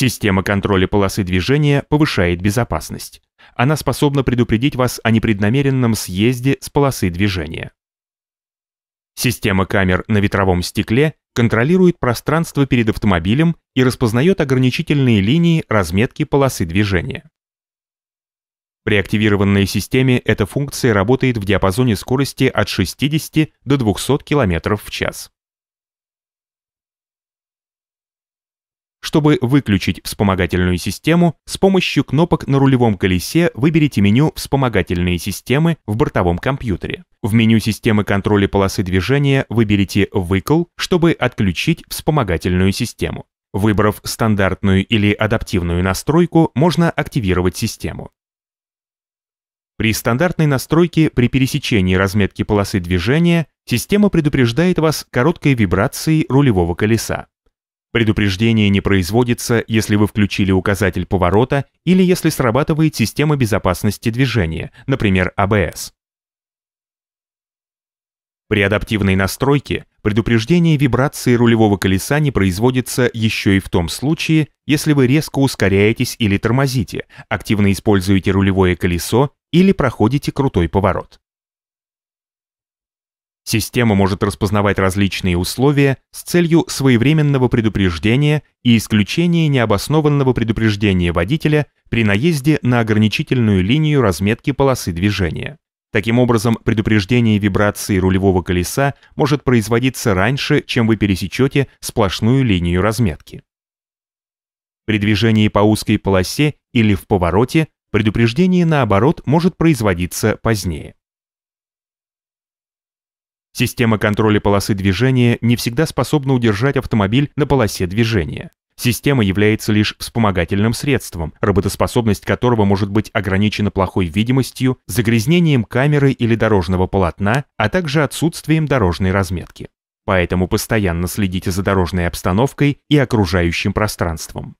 Система контроля полосы движения повышает безопасность. Она способна предупредить вас о непреднамеренном съезде с полосы движения. Система камер на ветровом стекле контролирует пространство перед автомобилем и распознает ограничительные линии разметки полосы движения. При активированной системе эта функция работает в диапазоне скорости от 60 до 200 км в час. Чтобы выключить вспомогательную систему, с помощью кнопок на рулевом колесе выберите меню «Вспомогательные системы» в бортовом компьютере. В меню системы контроля полосы движения выберите «Выкл», чтобы отключить вспомогательную систему. Выбрав стандартную или адаптивную настройку, можно активировать систему. При стандартной настройке при пересечении разметки полосы движения система предупреждает вас короткой вибрацией рулевого колеса. Предупреждение не производится, если вы включили указатель поворота или если срабатывает система безопасности движения, например, ABS. А При адаптивной настройке предупреждение вибрации рулевого колеса не производится еще и в том случае, если вы резко ускоряетесь или тормозите, активно используете рулевое колесо или проходите крутой поворот. Система может распознавать различные условия с целью своевременного предупреждения и исключения необоснованного предупреждения водителя при наезде на ограничительную линию разметки полосы движения. Таким образом, предупреждение вибрации рулевого колеса может производиться раньше, чем вы пересечете сплошную линию разметки. При движении по узкой полосе или в повороте предупреждение, наоборот, может производиться позднее. Система контроля полосы движения не всегда способна удержать автомобиль на полосе движения. Система является лишь вспомогательным средством, работоспособность которого может быть ограничена плохой видимостью, загрязнением камеры или дорожного полотна, а также отсутствием дорожной разметки. Поэтому постоянно следите за дорожной обстановкой и окружающим пространством.